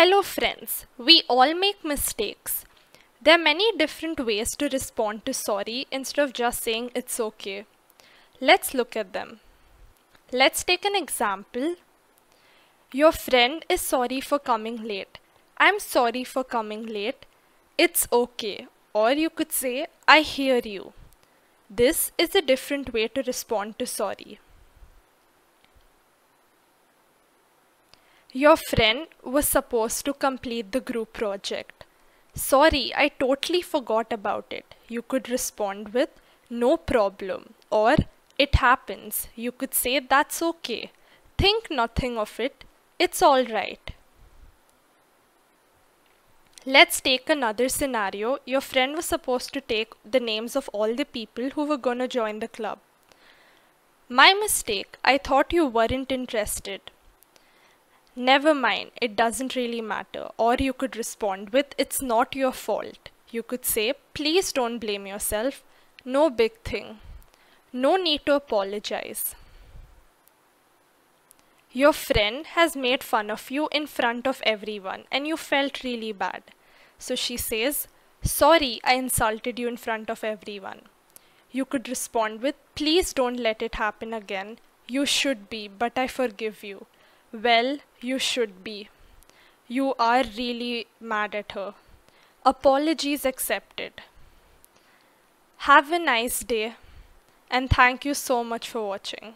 Hello friends, we all make mistakes. There are many different ways to respond to sorry instead of just saying it's okay. Let's look at them. Let's take an example. Your friend is sorry for coming late. I'm sorry for coming late. It's okay. Or you could say, I hear you. This is a different way to respond to sorry. Your friend was supposed to complete the group project. Sorry, I totally forgot about it. You could respond with, no problem, or it happens. You could say that's okay. Think nothing of it. It's alright. Let's take another scenario. Your friend was supposed to take the names of all the people who were going to join the club. My mistake, I thought you weren't interested never mind, it doesn't really matter. Or you could respond with, it's not your fault. You could say, please don't blame yourself. No big thing. No need to apologize. Your friend has made fun of you in front of everyone and you felt really bad. So she says, Sorry, I insulted you in front of everyone. You could respond with, Please don't let it happen again. You should be, but I forgive you. Well, you should be. You are really mad at her. Apologies accepted. Have a nice day and thank you so much for watching.